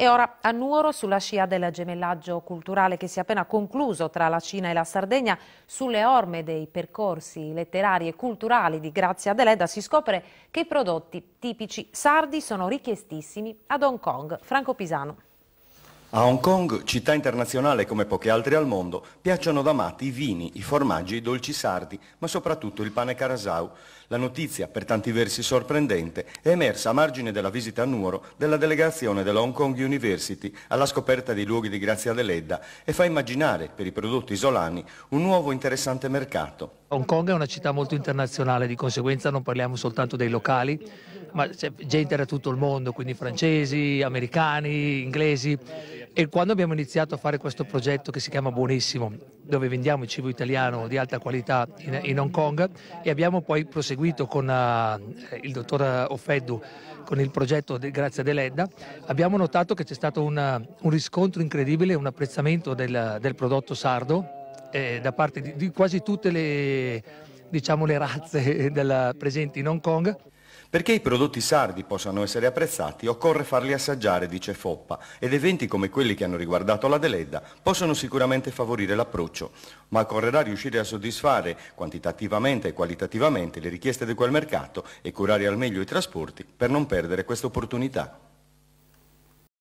E ora a Nuoro, sulla scia del gemellaggio culturale che si è appena concluso tra la Cina e la Sardegna, sulle orme dei percorsi letterari e culturali di Grazia Deleda si scopre che i prodotti tipici sardi sono richiestissimi ad Hong Kong. Franco Pisano. A Hong Kong, città internazionale come poche altre al mondo, piacciono da matti i vini, i formaggi, i dolci sardi, ma soprattutto il pane carasau. La notizia, per tanti versi sorprendente, è emersa a margine della visita a Nuoro della delegazione della Hong Kong University alla scoperta dei luoghi di Grazia dell'Edda e fa immaginare, per i prodotti isolani, un nuovo interessante mercato. Hong Kong è una città molto internazionale, di conseguenza non parliamo soltanto dei locali, ma c'è gente da tutto il mondo, quindi francesi, americani, inglesi e quando abbiamo iniziato a fare questo progetto che si chiama Buonissimo, dove vendiamo il cibo italiano di alta qualità in, in Hong Kong, e abbiamo poi proseguito con uh, il dottor Offeddu con il progetto de, Grazia dell'Edda, abbiamo notato che c'è stato una, un riscontro incredibile, un apprezzamento del, del prodotto sardo eh, da parte di, di, quasi tutte le, diciamo, le razze della, presenti in Hong Kong. Perché i prodotti sardi possano essere apprezzati occorre farli assaggiare, dice Foppa, ed eventi come quelli che hanno riguardato la Deledda possono sicuramente favorire l'approccio, ma occorrerà riuscire a soddisfare quantitativamente e qualitativamente le richieste di quel mercato e curare al meglio i trasporti per non perdere questa opportunità.